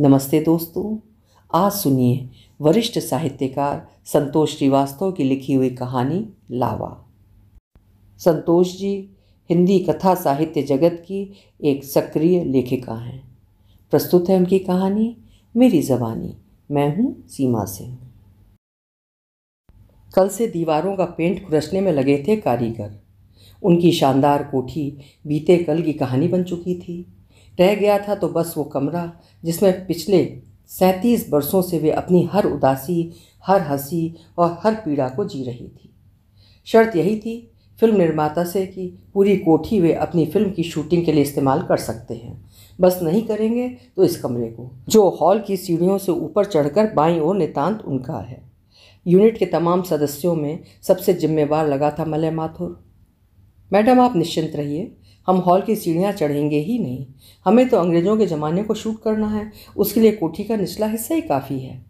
नमस्ते दोस्तों आज सुनिए वरिष्ठ साहित्यकार संतोष श्रीवास्तव की लिखी हुई कहानी लावा संतोष जी हिंदी कथा साहित्य जगत की एक सक्रिय लेखिका हैं प्रस्तुत है उनकी कहानी मेरी जबानी मैं हूँ सीमा सिंह कल से दीवारों का पेंट खुरसने में लगे थे कारीगर उनकी शानदार कोठी बीते कल की कहानी बन चुकी थी रह गया था तो बस वो कमरा जिसमें पिछले सैंतीस वर्षों से वे अपनी हर उदासी हर हंसी और हर पीड़ा को जी रही थी शर्त यही थी फिल्म निर्माता से कि पूरी कोठी वे अपनी फिल्म की शूटिंग के लिए इस्तेमाल कर सकते हैं बस नहीं करेंगे तो इस कमरे को जो हॉल की सीढ़ियों से ऊपर चढ़कर बाई ओर नितांत उनका है यूनिट के तमाम सदस्यों में सबसे जिम्मेवार लगा था मलय माथुर मैडम आप निश्चिंत रहिए हम हॉल की सीढ़ियाँ चढ़ेंगे ही नहीं हमें तो अंग्रेज़ों के ज़माने को शूट करना है उसके लिए कोठी का निचला हिस्सा ही काफ़ी है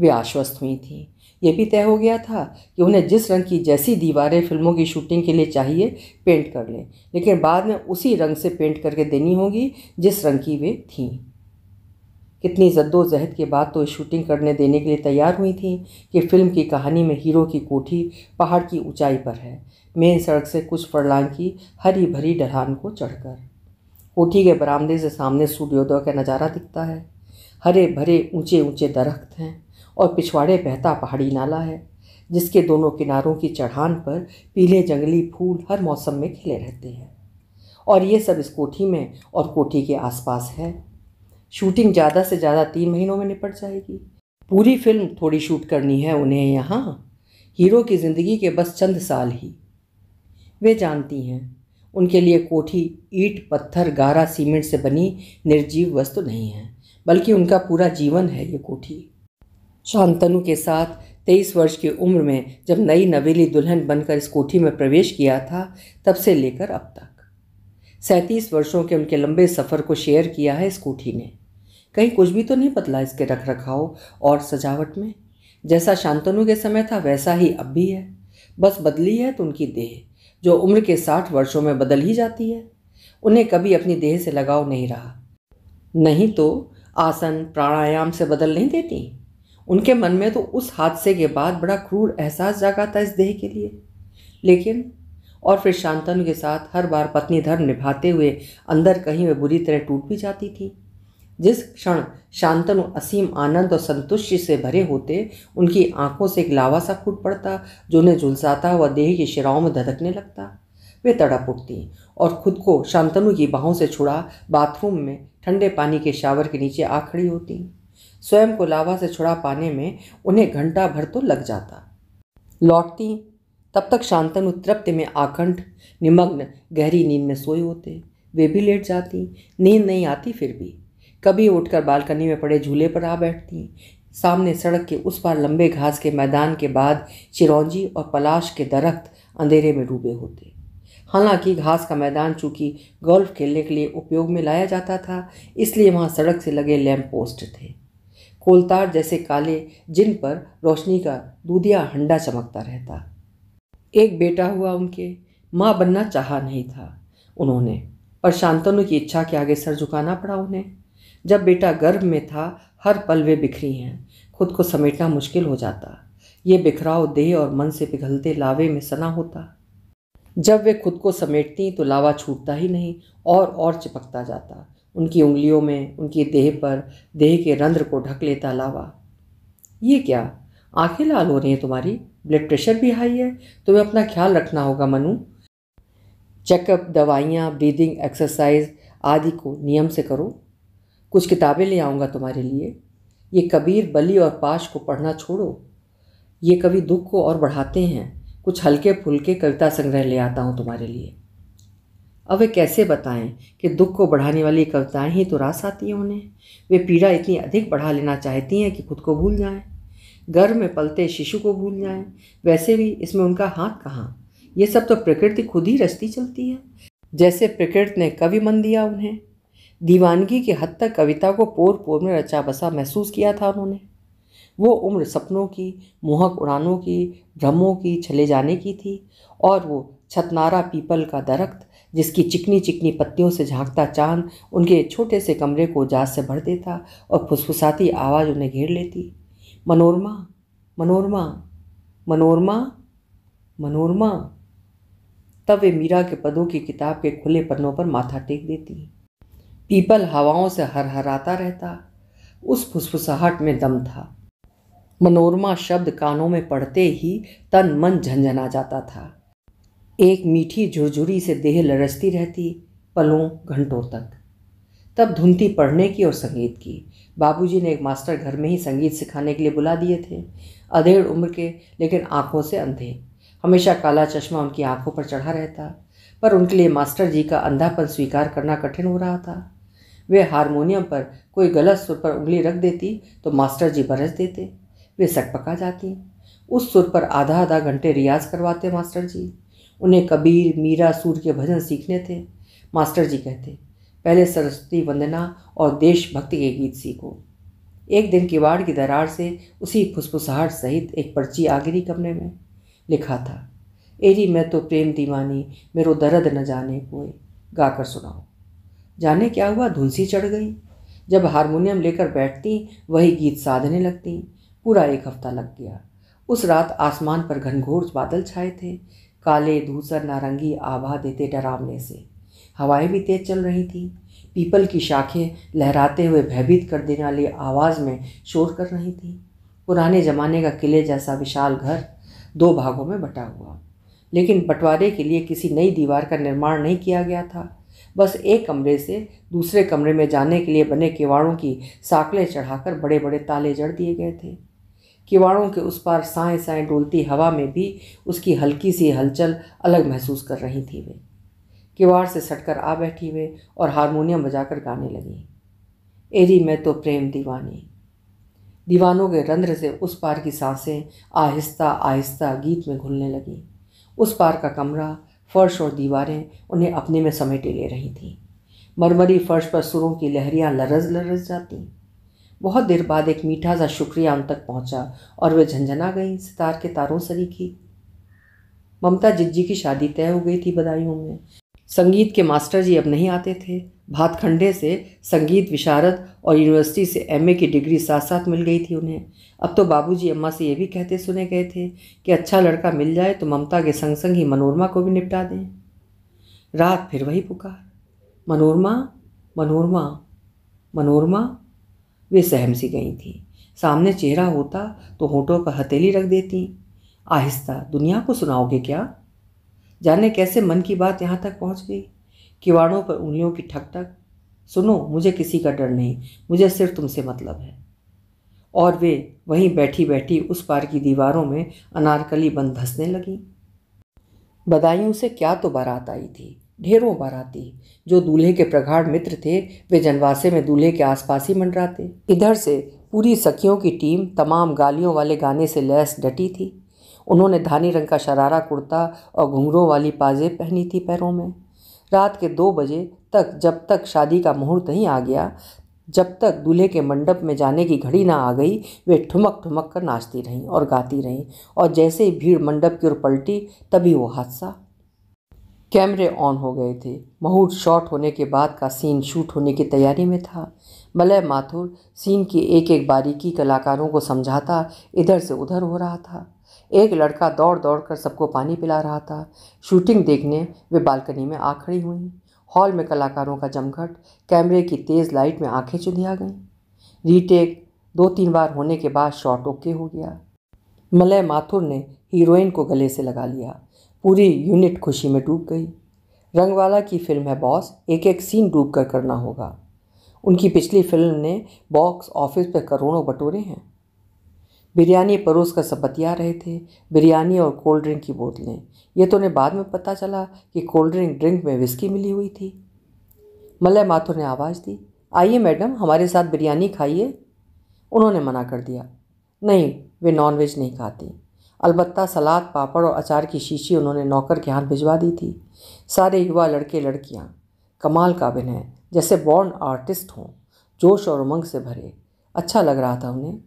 वे आश्वस्त हुई थी यह भी तय हो गया था कि उन्हें जिस रंग की जैसी दीवारें फिल्मों की शूटिंग के लिए चाहिए पेंट कर लें लेकिन बाद में उसी रंग से पेंट करके देनी होगी जिस रंग की वे थीं कितनी जद्दोजहद के बाद तो शूटिंग करने देने के लिए तैयार हुई थी कि फ़िल्म की कहानी में हीरो की कोठी पहाड़ की ऊंचाई पर है मेन सड़क से कुछ फरलांग की हरी भरी ढलान को चढ़कर कोठी के बरामदे से सामने सूर्योदय का नज़ारा दिखता है हरे भरे ऊंचे ऊंचे दरख्त हैं और पिछवाड़े बहता पहाड़ी नाला है जिसके दोनों किनारों की चढ़ान पर पीले जंगली फूल हर मौसम में खिले रहते हैं और ये सब इस कोठी में और कोठी के आसपास है शूटिंग ज़्यादा से ज़्यादा तीन महीनों में निपट जाएगी पूरी फिल्म थोड़ी शूट करनी है उन्हें यहाँ हीरो की ज़िंदगी के बस चंद साल ही वे जानती हैं उनके लिए कोठी ईट पत्थर गारा सीमेंट से बनी निर्जीव वस्तु नहीं है बल्कि उनका पूरा जीवन है ये कोठी शांतनु के साथ तेईस वर्ष की उम्र में जब नई नवेली दुल्हन बनकर इस कोठी में प्रवेश किया था तब से लेकर अब तक सैंतीस वर्षों के उनके लंबे सफ़र को शेयर किया है इस कोठी ने कहीं कुछ भी तो नहीं बदला इसके रख रखाव और सजावट में जैसा शांतनु के समय था वैसा ही अब भी है बस बदली है तो उनकी देह जो उम्र के साठ वर्षों में बदल ही जाती है उन्हें कभी अपनी देह से लगाव नहीं रहा नहीं तो आसन प्राणायाम से बदल नहीं देती उनके मन में तो उस हादसे के बाद बड़ा क्रूर एहसास जागा था इस देह के लिए लेकिन और फिर शांतनु के साथ हर बार पत्नी धर्म निभाते हुए अंदर कहीं वे बुरी तरह टूट भी जाती थी जिस क्षण शांतनु असीम आनंद और संतुष्टि से भरे होते उनकी आंखों से एक लावा सा फूट पड़ता जो उन्हें झुलसाता व देह की शिराओं में धधकने लगता वे तड़प उठती और खुद को शांतनु की बाहों से छुड़ा बाथरूम में ठंडे पानी के शावर के नीचे आ खड़ी होती स्वयं को लावा से छुड़ा पाने में उन्हें घंटा भर तो लग जाता लौटती तब तक शांतनु तृप्ति में आखंड निमग्न गहरी नींद में सोए होते वे भी लेट जाती नींद नहीं आती फिर भी कभी उठकर बालकनी में पड़े झूले पर आ बैठती सामने सड़क के उस पार लंबे घास के मैदान के बाद चिरौंजी और पलाश के दरख्त अंधेरे में डूबे होते हालांकि घास का मैदान चूंकि गोल्फ खेलने के लिए उपयोग में लाया जाता था इसलिए वहाँ सड़क से लगे लैम्प पोस्ट थे कोलतार जैसे काले जिन पर रोशनी का दूधिया हंडा चमकता रहता एक बेटा हुआ उनके माँ बनना चाहा नहीं था उन्होंने पर शांतनु की इच्छा के आगे सर झुकाना पड़ा उन्हें जब बेटा गर्भ में था हर पल वे बिखरी हैं खुद को समेटना मुश्किल हो जाता ये बिखराव देह और मन से पिघलते लावे में सना होता जब वे खुद को समेटती तो लावा छूटता ही नहीं और और चिपकता जाता उनकी उंगलियों में उनकी देह पर देह के रंध्र को ढक लेता लावा ये क्या आंखें लाल हो रही हैं तुम्हारी ब्लड प्रेशर भी हाई है तुम्हें अपना ख्याल रखना होगा मनु चेकअप दवाइयाँ ब्रीदिंग एक्सरसाइज आदि को नियम से करो कुछ किताबें ले आऊँगा तुम्हारे लिए ये कबीर बलि और पाश को पढ़ना छोड़ो ये कवि दुख को और बढ़ाते हैं कुछ हल्के फुल्के कविता संग्रह ले आता हूँ तुम्हारे लिए अब वे कैसे बताएं कि दुख को बढ़ाने वाली कविताएं ही तो रास आती हैं उन्हें वे पीड़ा इतनी अधिक बढ़ा लेना चाहती हैं कि खुद को भूल जाएं गर्भ में पलते शिशु को भूल जाएं वैसे भी इसमें उनका हाथ कहाँ ये सब तो प्रकृति खुद ही रचती चलती है जैसे प्रकृति ने कवि मन दिया उन्हें दीवानगी की हद तक कविता को पोर पोर में रचा बसा महसूस किया था उन्होंने वो उम्र सपनों की मोहक उड़ानों की भ्रमों की छले जाने की थी और वो छतनारा पीपल का दरख्त जिसकी चिकनी चिकनी पत्तियों से झांकता चांद उनके छोटे से कमरे को जात से भर देता और फुसफुसाती आवाज़ उन्हें घेर लेती मनोरमा मनोरमा मनोरमा मनोरमा तब वे मीरा के पदों की किताब के खुले पन्नों पर माथा टेक देती पीपल हवाओं से हरहराता रहता उस फुसफुसाहट में दम था मनोरमा शब्द कानों में पड़ते ही तन मन झंझना जाता था एक मीठी झुरझुरी से देह लरसती रहती पलों घंटों तक तब धुनती पढ़ने की और संगीत की बाबूजी ने एक मास्टर घर में ही संगीत सिखाने के लिए बुला दिए थे अधेड़ उम्र के लेकिन आँखों से अंधे हमेशा काला चश्मा उनकी आँखों पर चढ़ा रहता पर उनके लिए मास्टर जी का अंधापन स्वीकार करना कठिन हो रहा था वे हारमोनियम पर कोई गलत सुर पर उंगली रख देती तो मास्टर जी बरस देते वे पका जाती उस सुर पर आधा आधा घंटे रियाज करवाते मास्टर जी उन्हें कबीर मीरा सूर के भजन सीखने थे मास्टर जी कहते पहले सरस्वती वंदना और देशभक्ति के गीत सीखो एक दिन किवाड़ की दरार से उसी फुसफुसाहट सहित एक पर्ची आ गिरी कमरे में लिखा था एरी मैं तो प्रेम दीवानी मेरो दर्द न जाने कोई गाकर सुनाऊँ जाने क्या हुआ धुंसी चढ़ गई जब हारमोनियम लेकर बैठती वही गीत साधने लगती पूरा एक हफ्ता लग गया उस रात आसमान पर घनघोर बादल छाए थे काले धूसर नारंगी आभा देते डरावने से हवाएं भी तेज चल रही थी पीपल की शाखें लहराते हुए भयभीत कर देने वाली आवाज़ में शोर कर रही थी पुराने ज़माने का किले जैसा विशाल घर दो भागों में बटा हुआ लेकिन बंटवारे के लिए किसी नई दीवार का निर्माण नहीं किया गया था बस एक कमरे से दूसरे कमरे में जाने के लिए बने किवाड़ों की साकलें चढ़ाकर बड़े बड़े ताले जड़ दिए गए थे किवाड़ों के उस पार साए साए डोलती हवा में भी उसकी हल्की सी हलचल अलग महसूस कर रही थी वे किवाड़ से सटकर आ बैठी वे और हारमोनियम बजाकर गाने लगी एरी मैं तो प्रेम दीवानी दीवानों के रंध्र से उस पार की सांसें आहिस्ता आहिस्ता गीत में घुलने लगीं उस पार का कमरा फर्श और दीवारें उन्हें अपने में समेटे ले रही थीं मरमरी फर्श पर सुरों की लहरियाँ लरज लरज जाती बहुत देर बाद एक मीठा सा शुक्रिया उन तक पहुंचा और वे झंझना गई सितार के तारों सरीखी ममता जिज्जी की शादी तय हो गई थी बदायूं में संगीत के मास्टर जी अब नहीं आते थे भातखंडे से संगीत विशारद और यूनिवर्सिटी से एमए की डिग्री साथ साथ मिल गई थी उन्हें अब तो बाबूजी अम्मा से ये भी कहते सुने गए थे कि अच्छा लड़का मिल जाए तो ममता के संग संग ही मनोरमा को भी निपटा दें रात फिर वही पुकार मनोरमा मनोरमा मनोरमा वे सहम सी गई थी सामने चेहरा होता तो होठों पर हथेली रख देती आहिस्ता दुनिया को सुनाओगे क्या जाने कैसे मन की बात यहाँ तक पहुँच गई किवाड़ों पर उंगलियों की ठक ठक सुनो मुझे किसी का डर नहीं मुझे सिर्फ तुमसे मतलब है और वे वहीं बैठी बैठी उस पार की दीवारों में अनारकली बंद धंसने लगी बदायूं से क्या तो बारात आई थी ढेरों बाराती जो दूल्हे के प्रगाढ़ मित्र थे वे जनवासे में दूल्हे के आसपास ही मंडराते इधर से पूरी सखियों की टीम तमाम गालियों वाले गाने से लैस डटी थी उन्होंने धानी रंग का शरारा कुर्ता और घुंघरों वाली पाजेब पहनी थी पैरों में रात के दो बजे तक जब तक शादी का मुहूर्त नहीं आ गया जब तक दूल्हे के मंडप में जाने की घड़ी ना आ गई वे ठुमक ठुमक कर नाचती रहीं और गाती रहीं और जैसे ही भीड़ मंडप की ओर पलटी तभी वो हादसा कैमरे ऑन हो गए थे मुहूर्त शॉट होने के बाद का सीन शूट होने की तैयारी में था मलय माथुर सीन की एक एक बारीकी कलाकारों को समझाता इधर से उधर हो रहा था एक लड़का दौड़ दौड़ कर सबको पानी पिला रहा था शूटिंग देखने वे बालकनी में आ खड़ी हुई हॉल में कलाकारों का जमघट कैमरे की तेज़ लाइट में आंखें चुधिया गईं रीटेक दो तीन बार होने के बाद शॉट ओके हो गया मलय माथुर ने हीरोइन को गले से लगा लिया पूरी यूनिट खुशी में डूब गई रंगवाला की फिल्म है बॉस एक एक सीन डूब कर करना होगा उनकी पिछली फिल्म ने बॉक्स ऑफिस पर करोड़ों बटोरे हैं बिरयानी परोस कर सब बतिया रहे थे बिरयानी और कोल्ड ड्रिंक की बोतलें ये तो उन्हें बाद में पता चला कि कोल्ड ड्रिंक ड्रिंक में विस्की मिली हुई थी मल्ल माथुर ने आवाज़ दी आइए मैडम हमारे साथ बिरयानी खाइए उन्होंने मना कर दिया नहीं वे नॉनवेज नहीं खाती अलबत् सलाद पापड़ और अचार की शीशी उन्होंने नौकर के हाथ भिजवा दी थी सारे युवा लड़के लड़कियाँ कमाल काबिन हैं जैसे बॉर्न आर्टिस्ट हों जोश और उमंग से भरे अच्छा लग रहा था उन्हें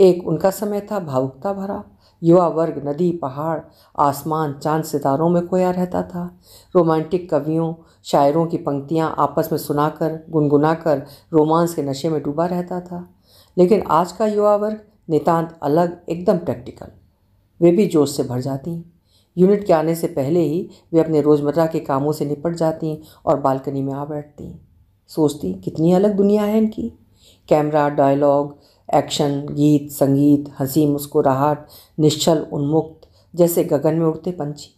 एक उनका समय था भावुकता भरा युवा वर्ग नदी पहाड़ आसमान चांद सितारों में खोया रहता था रोमांटिक कवियों शायरों की पंक्तियाँ आपस में सुनाकर गुनगुनाकर रोमांस के नशे में डूबा रहता था लेकिन आज का युवा वर्ग नितांत अलग एकदम प्रैक्टिकल वे भी जोश से भर जाती यूनिट के आने से पहले ही वे अपने रोज़मर्रा के कामों से निपट जाती और बालकनी में आ बैठती सोचती कितनी अलग दुनिया है इनकी कैमरा डायलॉग एक्शन गीत संगीत हंसी मुस्कुराहट निश्चल उन्मुक्त जैसे गगन में उड़ते पंछी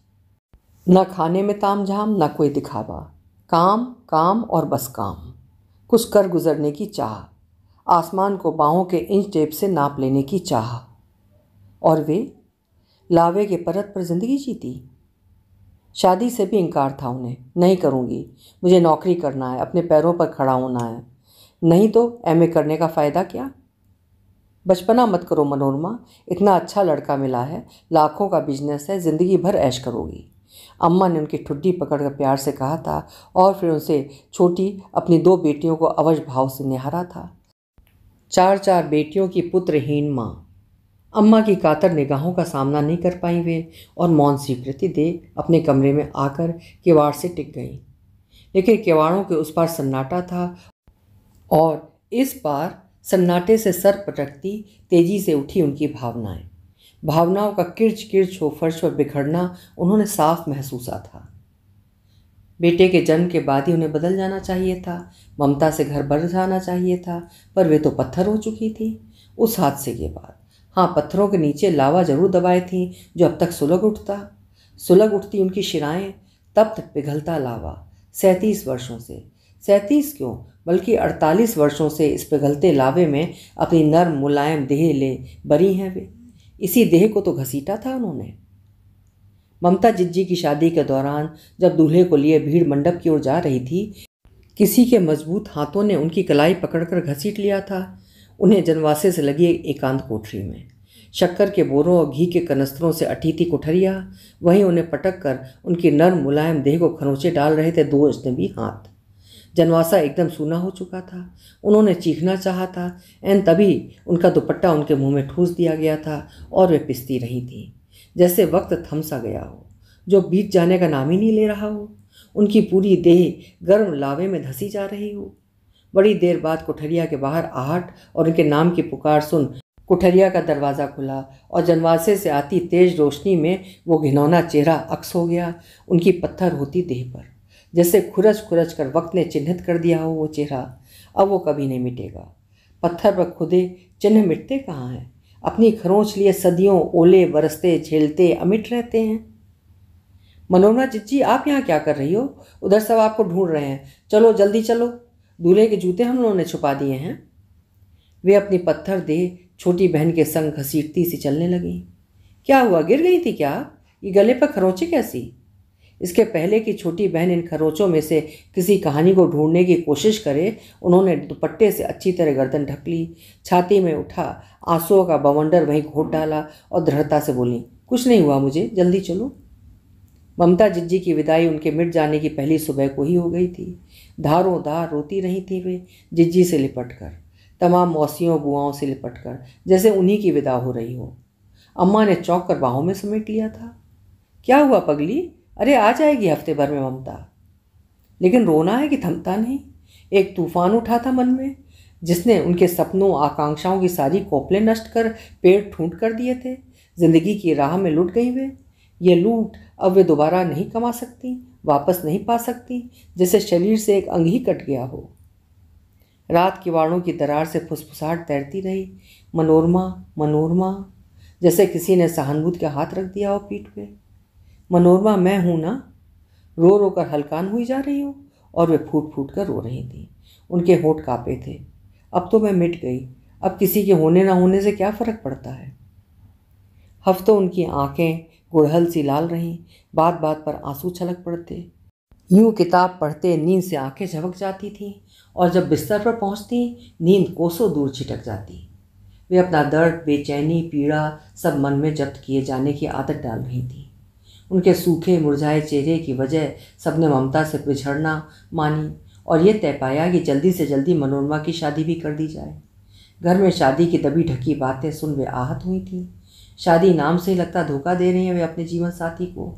न खाने में ताम झाम न कोई दिखावा काम काम और बस काम कुछ कर गुजरने की चाह आसमान को बाहों के इंच टेप से नाप लेने की चाह और वे लावे के परत पर जिंदगी जीती शादी से भी इनकार था उन्हें नहीं करूँगी मुझे नौकरी करना है अपने पैरों पर खड़ा होना है नहीं तो एम करने का फ़ायदा क्या बचपना मत करो मनोरमा इतना अच्छा लड़का मिला है लाखों का बिजनेस है ज़िंदगी भर ऐश करोगी अम्मा ने उनकी ठुड्डी पकड़कर प्यार से कहा था और फिर उनसे छोटी अपनी दो बेटियों को अवश्य भाव से निहारा था चार चार बेटियों की पुत्रहीन माँ अम्मा की कातर निगाहों का सामना नहीं कर पाई वे और मौन स्वीकृति दे अपने कमरे में आकर किवाड़ से टिक गईं लेकिन किवाड़ों के उस पार सन्नाटा था और इस पार सन्नाटे से सर पटकती तेजी से उठी उनकी भावनाएं भावनाओं का किर्च किर्च हो फर्श पर बिखरना उन्होंने साफ महसूसा था बेटे के जन्म के बाद ही उन्हें बदल जाना चाहिए था ममता से घर भर जाना चाहिए था पर वे तो पत्थर हो चुकी थी उस हादसे के बाद हाँ पत्थरों के नीचे लावा जरूर दबाए थी जो अब तक सुलग उठता सुलग उठती उनकी शिराएं तब तक पिघलता लावा सैंतीस वर्षों से सैंतीस क्यों बल्कि 48 वर्षों से इस पिघलते लावे में अपनी नर्म मुलायम देह ले बरी हैं वे इसी देह को तो घसीटा था उन्होंने ममता जिज्जी की शादी के दौरान जब दूल्हे को लिए भीड़ मंडप की ओर जा रही थी किसी के मजबूत हाथों ने उनकी कलाई पकड़कर घसीट लिया था उन्हें जनवासे से लगी एकांत कोठरी में शक्कर के बोरों और घी के कनस्तरों से अटी थी कुठरिया वहीं उन्हें पटक कर उनकी नर्म मुलायम देह को खनोचे डाल रहे थे दो अजनबी हाथ जनवासा एकदम सूना हो चुका था उन्होंने चीखना चाहा था एन तभी उनका दुपट्टा उनके मुंह में ठूस दिया गया था और वे पिसती रही थी जैसे वक्त थम सा गया हो जो बीत जाने का नाम ही नहीं ले रहा हो उनकी पूरी देह गर्म लावे में धसी जा रही हो बड़ी देर बाद कोठरिया के बाहर आहट और उनके नाम की पुकार सुन कोठरिया का दरवाज़ा खुला और जनवासे से आती तेज रोशनी में वो घिनौना चेहरा अक्स हो गया उनकी पत्थर होती देह पर जैसे खुरच खुरच कर वक्त ने चिन्हित कर दिया हो वो चेहरा अब वो कभी नहीं मिटेगा पत्थर पर खुदे चिन्ह मिटते कहाँ हैं अपनी खरोंच लिए सदियों ओले बरसते झेलते अमिट रहते हैं मनोरमा चिच्ची आप यहाँ क्या कर रही हो उधर सब आपको ढूंढ रहे हैं चलो जल्दी चलो दूल्हे के जूते हम लोगों ने छुपा दिए हैं वे अपनी पत्थर दे छोटी बहन के संग घसीटती सी चलने लगी क्या हुआ गिर गई थी क्या ये गले पर खरोंचे कैसी इसके पहले कि छोटी बहन इन खरोचों में से किसी कहानी को ढूंढने की कोशिश करे उन्होंने दुपट्टे से अच्छी तरह गर्दन ढक ली छाती में उठा आंसुओं का बवंडर वहीं घोट डाला और दृढ़ता से बोली कुछ नहीं हुआ मुझे जल्दी चलो ममता जिज्जी की विदाई उनके मिट जाने की पहली सुबह को ही हो गई थी धारों धार रोती रही थी वे जिज्जी से लिपट कर तमाम मौसियों बुआओं से लिपट कर जैसे उन्हीं की विदा हो रही हो अम्मा ने चौंक कर बाहों में समेट लिया था क्या हुआ पगली अरे आ जाएगी हफ्ते भर में ममता लेकिन रोना है कि थमता नहीं एक तूफान उठा था मन में जिसने उनके सपनों आकांक्षाओं की सारी कोपलें नष्ट कर पेड़ ठूंट कर दिए थे ज़िंदगी की राह में लुट गई वे ये लूट अब वे दोबारा नहीं कमा सकती वापस नहीं पा सकती जैसे शरीर से एक अंग ही कट गया हो रात की वाणों की दरार से फुसफुसाहट तैरती रही मनोरमा मनोरमा जैसे किसी ने सहानुभूत के हाथ रख दिया हो पीठ पे मनोरमा मैं हूं ना रो रो कर हलकान हुई जा रही हूँ और वे फूट फूट कर रो रही थी उनके होठ काँपे थे अब तो मैं मिट गई अब किसी के होने ना होने से क्या फ़र्क पड़ता है हफ्तों उनकी आंखें गुड़हल सी लाल रहीं बात बात पर आंसू छलक पड़ते यूं किताब पढ़ते नींद से आंखें झबक जाती थीं और जब बिस्तर पर पहुंचती नींद कोसों दूर छिटक जाती वे अपना दर्द बेचैनी पीड़ा सब मन में जब्त किए जाने की आदत डाल रही थी उनके सूखे मुरझाए चेहरे की वजह सबने ममता से पिछड़ना मानी और ये तय पाया कि जल्दी से जल्दी मनोरमा की शादी भी कर दी जाए घर में शादी की दबी ढकी बातें सुन वे आहत हुई थी शादी नाम से लगता धोखा दे रही हैं वे अपने जीवन साथी को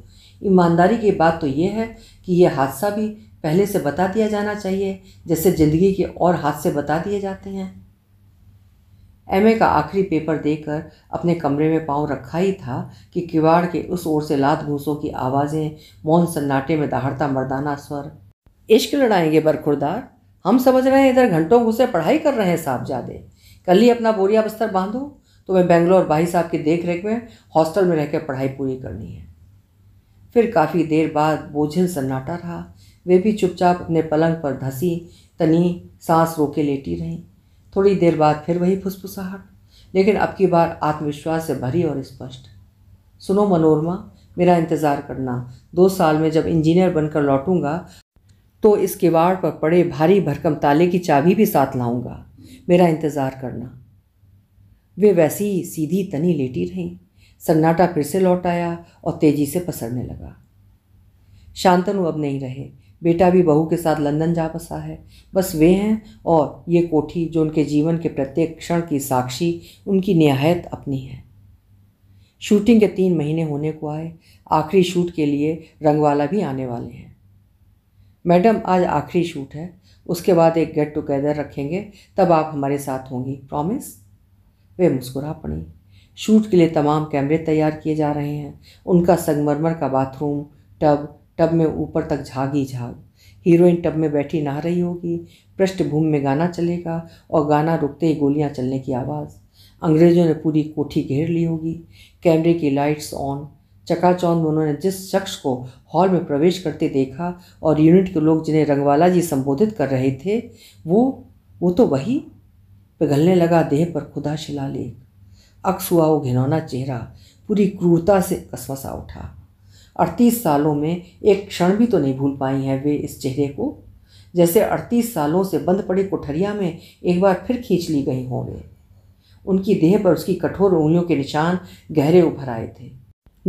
ईमानदारी की बात तो ये है कि यह हादसा भी पहले से बता दिया जाना चाहिए जैसे ज़िंदगी के और हादसे बता दिए जाते हैं एमए का आखिरी पेपर देकर अपने कमरे में पांव रखा ही था कि किवाड़ के उस ओर से लात घूसों की आवाज़ें मौन सन्नाटे में दहाड़ता मर्दाना स्वर इश्क लड़ाएंगे बरखुरदार हम समझ रहे हैं इधर घंटों घुसे पढ़ाई कर रहे हैं साहबजादे कल ही अपना बोरिया बस्तर बांधो तो मैं बेंगलोर भाई साहब की देख रेख में हॉस्टल में रहकर पढ़ाई पूरी करनी है फिर काफ़ी देर बाद बोझिल सन्नाटा रहा वे भी चुपचाप अपने पलंग पर धंसी तनी सांस रोके लेटी रहीं थोड़ी देर बाद फिर वही फुसफुसाहट लेकिन अब की बार आत्मविश्वास से भरी और स्पष्ट सुनो मनोरमा मेरा इंतज़ार करना दो साल में जब इंजीनियर बनकर लौटूंगा तो इस किवाड़ पर पड़े भारी भरकम ताले की चाबी भी साथ लाऊंगा मेरा इंतज़ार करना वे वैसी ही सीधी तनी लेटी रहीं सन्नाटा फिर से लौट आया और तेज़ी से पसरने लगा शांतनु अब नहीं रहे बेटा भी बहू के साथ लंदन जा बसा है बस वे हैं और ये कोठी जो उनके जीवन के प्रत्येक क्षण की साक्षी उनकी नहायत अपनी है शूटिंग के तीन महीने होने को आए आखिरी शूट के लिए रंगवाला भी आने वाले हैं मैडम आज आखिरी शूट है उसके बाद एक गेट टुगेदर रखेंगे तब आप हमारे साथ होंगी प्रॉमिस वे मुस्कुरा पड़ी शूट के लिए तमाम कैमरे तैयार किए जा रहे हैं उनका संगमरमर का बाथरूम टब टब में ऊपर तक झाग ही झाग हीरोइन टब में बैठी नहा रही होगी पृष्ठभूमि में गाना चलेगा और गाना रुकते ही गोलियां चलने की आवाज़ अंग्रेज़ों ने पूरी कोठी घेर ली होगी कैमरे की लाइट्स ऑन चकाचौंध में उन्होंने जिस शख्स को हॉल में प्रवेश करते देखा और यूनिट के लोग जिन्हें रंगवाला जी संबोधित कर रहे थे वो वो तो वही पिघलने लगा देह पर खुदा शिला लेख अक्स हुआ वो घिनौना चेहरा पूरी क्रूरता से कसमसा उठा अड़तीस सालों में एक क्षण भी तो नहीं भूल पाई हैं वे इस चेहरे को जैसे अड़तीस सालों से बंद पड़ी कोठरिया में एक बार फिर खींच ली गई हों वे उनकी देह पर उसकी कठोर उंगलियों के निशान गहरे उभर आए थे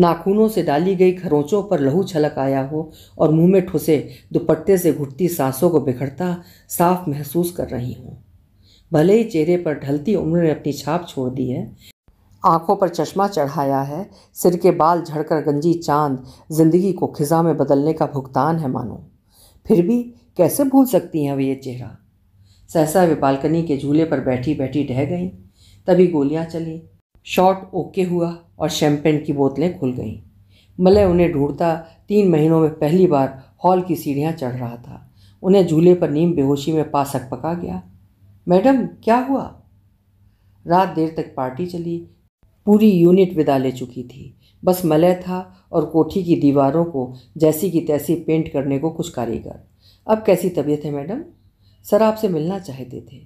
नाखूनों से डाली गई खरोंचों पर लहू छलक आया हो और मुंह में ठुसे दुपट्टे से घुटती सांसों को बिखरता साफ महसूस कर रही हूँ भले ही चेहरे पर ढलती उम्र ने अपनी छाप छोड़ दी है आंखों पर चश्मा चढ़ाया है सिर के बाल झड़कर गंजी चांद जिंदगी को खिजा में बदलने का भुगतान है मानो फिर भी कैसे भूल सकती हैं वे ये चेहरा सहसा वे बालकनी के झूले पर बैठी बैठी ढह गई तभी गोलियां चली शॉट ओके हुआ और शैम्पेन की बोतलें खुल गईं मलय उन्हें ढूंढता तीन महीनों में पहली बार हॉल की सीढ़ियाँ चढ़ रहा था उन्हें झूले पर नीम बेहोशी में पासक पका गया मैडम क्या हुआ रात देर तक पार्टी चली पूरी यूनिट विदा ले चुकी थी बस मलय था और कोठी की दीवारों को जैसी की तैसी पेंट करने को कुछ कारीगर अब कैसी तबीयत है मैडम सर आपसे मिलना चाहते थे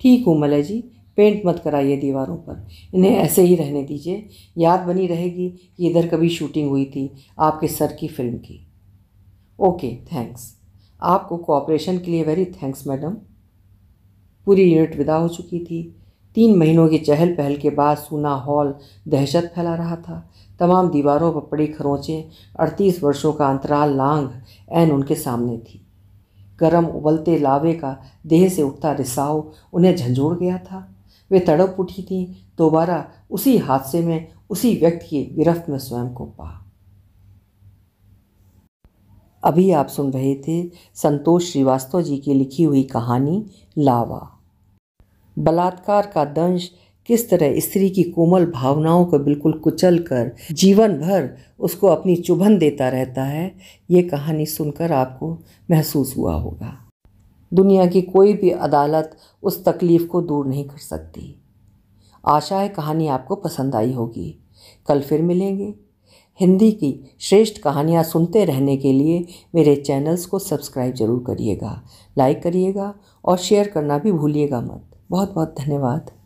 ठीक हूँ मलय जी पेंट मत कराइए दीवारों पर इन्हें ऐसे ही रहने दीजिए याद बनी रहेगी कि इधर कभी शूटिंग हुई थी आपके सर की फिल्म की ओके थैंक्स आपको कोऑपरेशन के लिए वेरी थैंक्स मैडम पूरी यूनिट विदा हो चुकी थी तीन महीनों की चहल पहल के बाद सूना हॉल दहशत फैला रहा था तमाम दीवारों पर पड़ी खरोंचें अड़तीस वर्षों का अंतराल लांग एन उनके सामने थी गरम उबलते लावे का देह से उठता रिसाव उन्हें झंझोड़ गया था वे तड़प उठी थीं दोबारा उसी हादसे में उसी व्यक्ति की गिरफ्त में स्वयं को पा अभी आप सुन रहे थे संतोष श्रीवास्तव जी की लिखी हुई कहानी लावा बलात्कार का दंश किस तरह स्त्री की कोमल भावनाओं को बिल्कुल कुचल कर जीवन भर उसको अपनी चुभन देता रहता है ये कहानी सुनकर आपको महसूस हुआ होगा दुनिया की कोई भी अदालत उस तकलीफ़ को दूर नहीं कर सकती आशा है कहानी आपको पसंद आई होगी कल फिर मिलेंगे हिंदी की श्रेष्ठ कहानियाँ सुनते रहने के लिए मेरे चैनल्स को सब्सक्राइब जरूर करिएगा लाइक करिएगा और शेयर करना भी भूलिएगा मत बहुत बहुत धन्यवाद